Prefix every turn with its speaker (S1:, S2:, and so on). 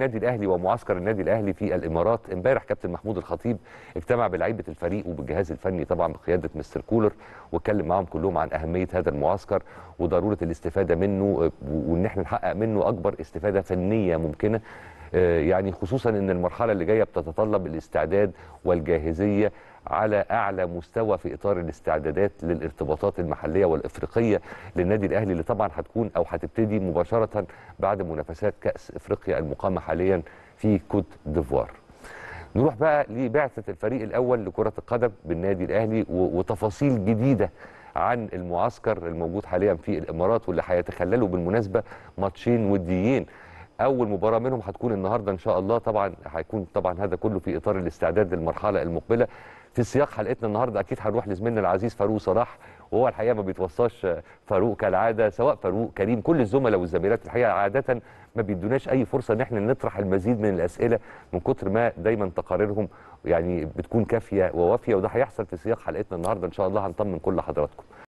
S1: النادي الاهلي ومعسكر النادي الاهلي في الامارات امبارح كابتن محمود الخطيب اجتمع بلعيبه الفريق وبالجهاز الفني طبعا بقياده مستر كولر واتكلم معاهم كلهم عن اهميه هذا المعسكر وضروره الاستفاده منه وان احنا نحقق منه اكبر استفاده فنيه ممكنه آه، يعني خصوصا ان المرحله اللي جايه بتتطلب الاستعداد والجاهزيه على اعلى مستوى في اطار الاستعدادات للارتباطات المحليه والافريقيه للنادي الاهلي اللي طبعا هتكون او هتبتدي مباشره بعد منافسات كاس افريقيا المقامه حاليا في كوت ديفوار. نروح بقى لبعثه الفريق الاول لكره القدم بالنادي الاهلي وتفاصيل جديده عن المعسكر الموجود حاليا في الامارات واللي هيتخلله بالمناسبه ماتشين وديين اول مباراه منهم هتكون النهارده ان شاء الله طبعا هيكون طبعا هذا كله في اطار الاستعداد للمرحله المقبله في سياق حلقتنا النهارده اكيد هنروح لزميلنا العزيز فاروق صلاح وهو الحقيقه ما بيتوصاش فاروق كالعاده سواء فاروق كريم كل الزملاء والزميلات الحقيقه عاده ما بيدوناش اي فرصه ان احنا نطرح المزيد من الاسئله من كتر ما دايما تقاريرهم يعني بتكون كافيه ووافيه وده هيحصل في سياق حلقتنا النهارده ان شاء الله هنطمن كل حضراتكم